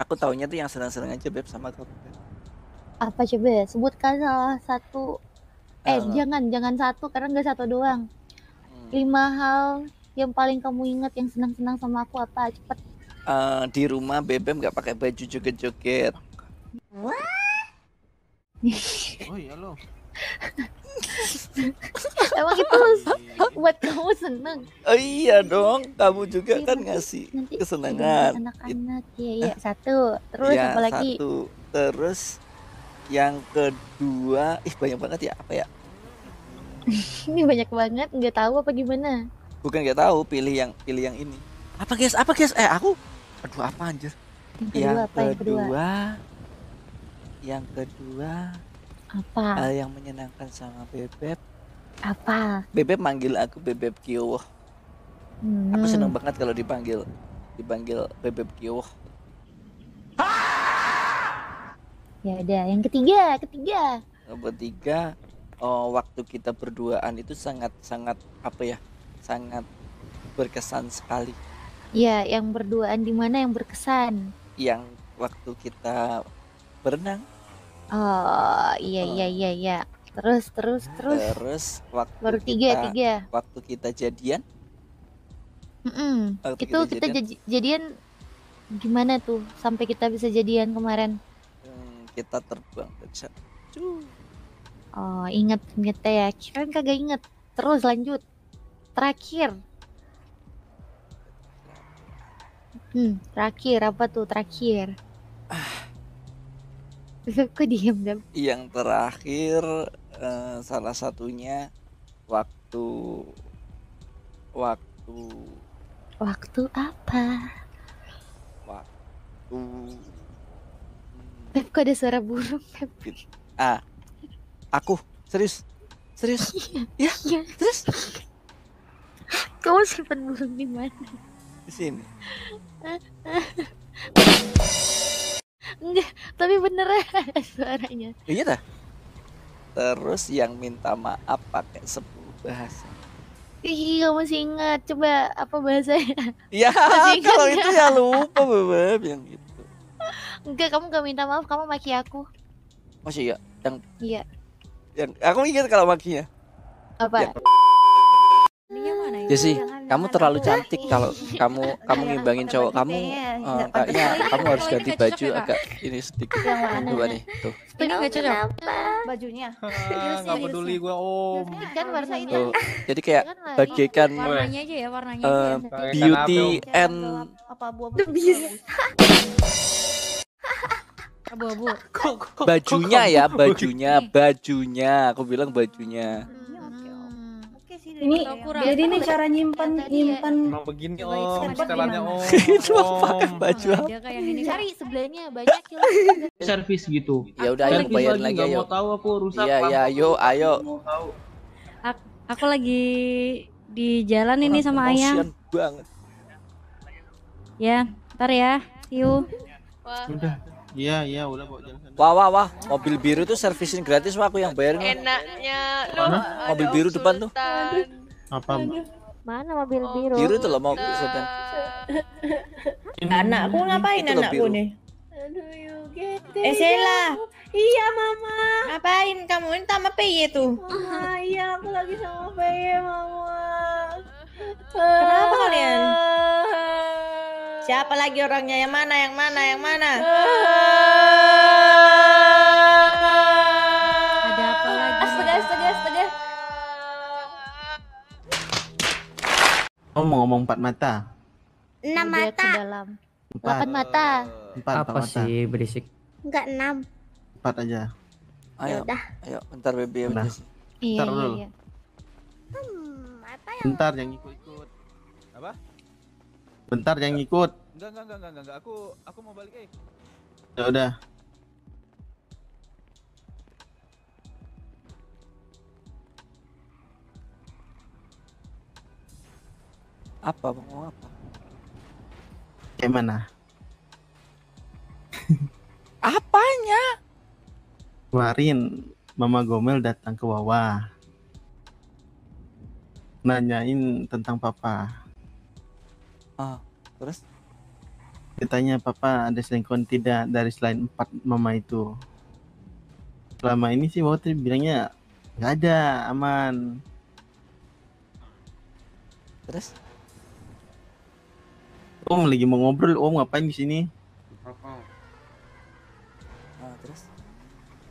Aku taunya tuh yang senang-senang aja beb sama kau Apa coba? Ya? Sebutkan salah satu. Eh uh. jangan jangan satu karena nggak satu doang. Hmm. Lima hal yang paling kamu ingat yang senang-senang sama aku apa? Cepet. Uh, di rumah bebem nggak pakai baju joget-joget. Wah. Oh iya loh. Emang itu buat kamu seneng? Oh iya dong, kamu juga Jadi, kan iya, ngasih nanti kesenangan. Anak-anak, ya, ya satu, terus ya, apa lagi? Satu, terus yang kedua, ih banyak banget ya apa ya? ini banyak banget, nggak tahu apa gimana? Bukan nggak tahu, pilih yang pilih yang ini. Apa guys? Apa guys? Eh aku, aduh apa anjir? Yang kedua, yang kedua, apa yang kedua? Yang kedua apa? Hal yang menyenangkan sama Bebep. Apa? Bebep manggil aku Bebep kiwo Hmm. Aku seneng banget kalau dipanggil dipanggil Bebep kiwo Ya udah, yang ketiga, ketiga. Yang ketiga, oh, waktu kita berduaan itu sangat sangat apa ya? Sangat berkesan sekali. ya yang berduaan di mana yang berkesan? Yang waktu kita berenang Oh iya eh. iya iya iya. Terus terus terus. Terus waktu baru tiga kita, tiga. Waktu kita jadian. Mm -mm. Waktu itu kita, jadian, kita jadian gimana tuh sampai kita bisa jadian kemarin? Hmm, kita terbang ke Oh inget inget ya. kan kagak inget. Terus lanjut. Terakhir. Hmm, terakhir apa tuh terakhir? Kok diem dam? Yang terakhir uh, salah satunya waktu waktu waktu apa? Waktu Beb kok ada suara burung Beb? Ah, aku serius serius ya, ya. terus kamu simpan burung di mana di sini ah, ah. Enggak, tapi beneran suaranya. Iya dah. Terus yang minta maaf pakai sepuluh bahasa. Iya masih ingat coba apa bahasanya? Ya kalau itu ya lupa bebek yang gitu. Enggak kamu gak minta maaf kamu maki aku. Masih oh, ya yang Iya. Yang aku ingat kalau makinya. Apa? Yang... Ini yang mana ya? Jesse kamu iya, terlalu cantik kalau iya, kamu kamu ngimbangin cowok kamu uh, kayaknya eh, eh, iya, kamu harus ganti baju agak ini sedikit coba nih tuh ini nggak cocok bajunya nggak peduli gue om oh. kan warna jadi kayak kan bagaikan warnanya aja ya warnanya eh, beauty and the beast abu bajunya ya bajunya bajunya aku bilang bajunya ini jadi ini cara nyimpan ya? nyimpan emang begini om setelannya om itu cuma pakai baju apa cari sebelahnya banyak kilo servis gitu ya udah ayo bayar lagi ayo mau tahu aku rusak iya iya ayo ayo aku lagi di jalan ini sama ayah banget ya ntar ya see you udah Iya, iya, udah bawa jalan sana. Wah, wah, wah, mobil biru tuh servisin gratis, wah aku yang bayarin. Enaknya lu. Mobil biru depan tuh. Apa? Mana mobil oh, biru? Biru tuh loh mau sultan. Anakku ngapain anakku nih? Eh Sela. Iya mama. Ngapain kamu ini sama Peye tuh? Ah, iya aku lagi sama Peye mama. Kenapa kalian? Ah. Siapa lagi orangnya? Yang mana? Yang mana? Yang mana? Ada apa lagi? Astaga, astaga, astaga. om ngomong empat mata. Enam mata. dalam. Empat. Delapan mata. Empat, apa empat mata. sih berisik? Enggak enam. Empat aja. Ya ayo, Yaudah. ayo, bentar baby, ya, bentar. Iya, bentar iya, Iya. Hmm, apa yang... Bentar, yang ikut. Bentar jangan ikut. Enggak, enggak, enggak, enggak, enggak. Aku aku mau balik, eh. Ya udah. Apa, Mau apa? Kayak mana? Apanya? Warin, Mama Gomel datang ke Wawa, Nanyain tentang papa ah terus ditanya papa ada selingkuhan tidak dari selain empat mama itu selama ini sih waktu bilangnya nggak ada aman terus om lagi mau ngobrol om ngapain di sini papa ah, terus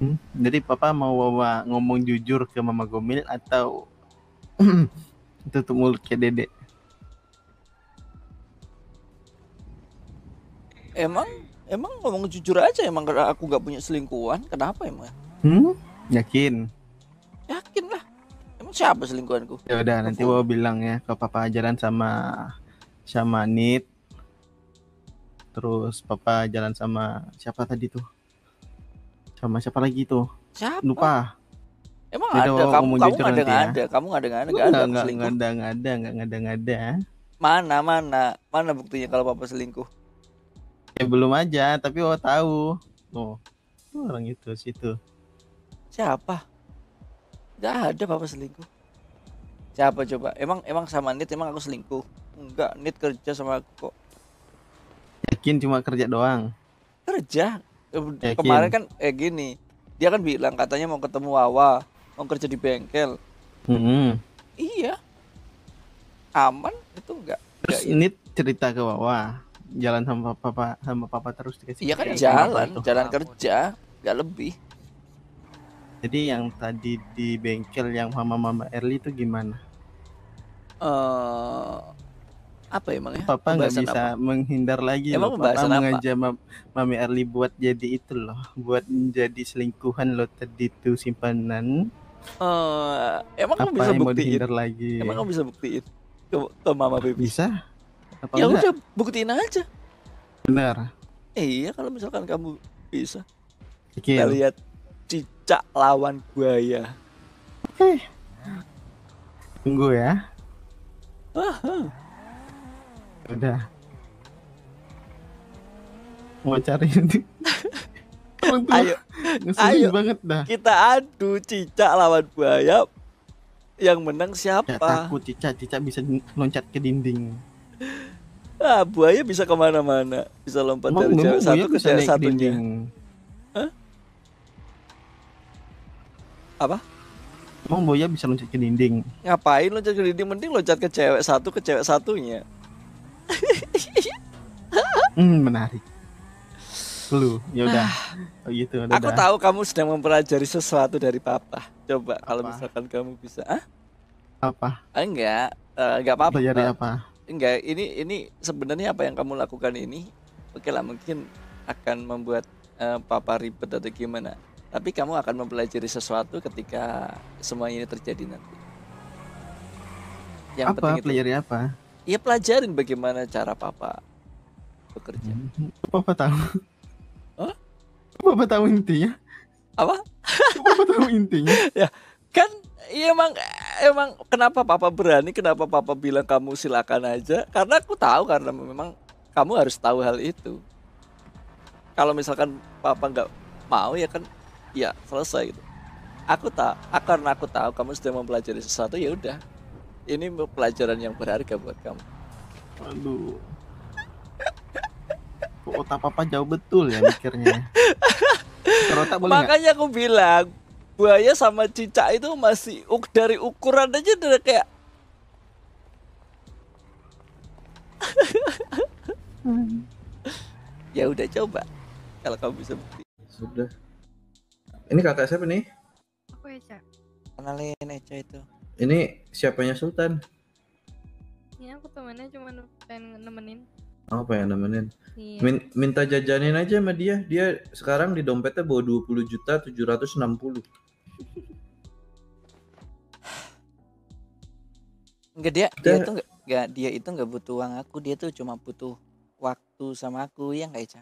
hmm? jadi papa mau bawa ngomong jujur ke mama gomil atau tutup mulut ke dedek emang emang ngomong jujur aja emang aku gak punya selingkuhan kenapa emang hmm? yakin yakin lah emang siapa selingkuhanku ya udah nanti gua bilang ya ke papa jalan sama sama Nit terus papa jalan sama siapa tadi tuh sama siapa lagi tuh siapa lupa Emang Jadi ada kamu ya. kamu nggak ada nggak ada kamu enggak ada enggak ada enggak ada enggak ada enggak ada enggak ada mana mana mana buktinya kalau papa selingkuh ya belum aja tapi oh tahu oh orang itu situ siapa Gak ada papa selingkuh siapa coba emang emang sama Nit emang aku selingkuh enggak Nit kerja sama aku kok yakin cuma kerja doang kerja eh, yakin. kemarin kan eh gini dia kan bilang katanya mau ketemu Wawa mau kerja di bengkel mm -hmm. iya aman itu enggak terus enggak, iya. Nit cerita ke Wawa jalan sama papa sama papa terus dikasih iya kan jalan gitu. jalan kerja nggak lebih jadi yang tadi di bengkel yang mama mama Erli itu gimana uh, apa emangnya? Papa nggak bisa apa? menghindar lagi emang loh. Papa mengajak mam, Mami Erli buat jadi itu loh, buat menjadi selingkuhan loh tadi itu simpanan. Uh, emang apa kamu bisa buktiin? Emang kamu bisa buktiin ke, ke Mama Baby? Bisa. Apa ya enggak? udah buktiin aja. Benar. Eh, iya kalau misalkan kamu bisa. Kita lihat cicak lawan buaya. Oke. Tunggu ya. Ah, udah. Mau cari nanti ayo, ayo banget dah. Kita adu cicak lawan buaya. Yang menang siapa? Ya, takut cicak, cicak bisa loncat ke dinding ah buaya bisa kemana-mana bisa lompat Emang, dari cewek satu ke cewek satunya Hah? apa Emang buaya bisa loncat ke dinding? Ngapain loncat ke dinding? Mending loncat ke cewek satu ke cewek satunya. hmm, menarik. Lu, ya udah. Ah. Oh gitu, udah. Aku tahu kamu sedang mempelajari sesuatu dari papa. Coba apa? kalau misalkan kamu bisa. Ah? Apa? Enggak, eh, enggak apa-apa. apa? enggak ini ini sebenarnya apa yang kamu lakukan ini oke okay lah mungkin akan membuat uh, papa ribet atau gimana tapi kamu akan mempelajari sesuatu ketika semuanya ini terjadi nanti yang apa penting pelajari itu, apa ya pelajarin bagaimana cara papa bekerja papa hmm, tahu huh? papa tahu intinya apa papa tahu intinya ya kan ya emang emang kenapa papa berani kenapa papa bilang kamu silakan aja karena aku tahu karena memang kamu harus tahu hal itu kalau misalkan papa nggak mau ya kan ya selesai gitu aku tak, karena aku tahu kamu sudah mempelajari sesuatu ya udah ini pelajaran yang berharga buat kamu aduh otak papa jauh betul ya mikirnya Makanya aku bilang buaya sama cicak itu masih uk dari ukuran aja udah kayak hmm. ya udah coba kalau kamu bisa bukti sudah ini kakak siapa nih aku Eca ya, kenalin Eca ya, itu ini siapanya Sultan ini aku temennya cuma pengen nemenin Oh pengen nemenin. Iya. Min minta jajanin aja sama dia. Dia sekarang di dompetnya bawa 20 juta 760. Enggak dia, dia tuh enggak, dia itu enggak butuh uang aku, dia tuh cuma butuh waktu sama aku ya enggak Ica?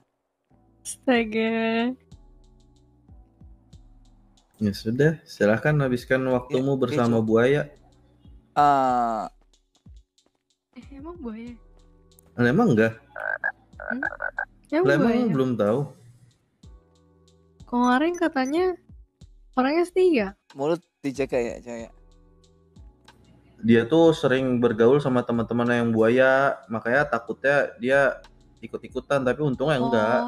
Astaga. Ya sudah, silahkan habiskan waktumu ya, bersama ya, buaya. Uh... Eh, emang buaya? Nah, emang enggak? Hmm? Ya, emang belum tahu. Kemarin katanya orangnya setia mulut dijaga ya Jaya dia tuh sering bergaul sama teman temannya yang buaya makanya takutnya dia ikut-ikutan tapi untungnya oh. enggak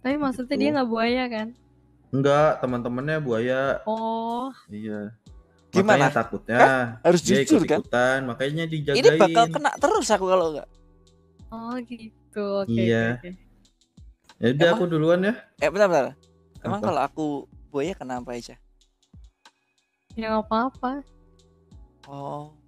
tapi maksudnya gitu. dia nggak buaya kan enggak teman-temannya buaya oh iya gimana makanya takutnya kan? harus dia jujur ikut ikutan kan? makanya dijagain ini bakal kena terus aku kalau enggak oh gitu okay, iya okay, okay. Ya udah aku duluan ya. Eh benar-benar. Emang kalau aku buaya kenapa aja? Ya apa-apa. Oh.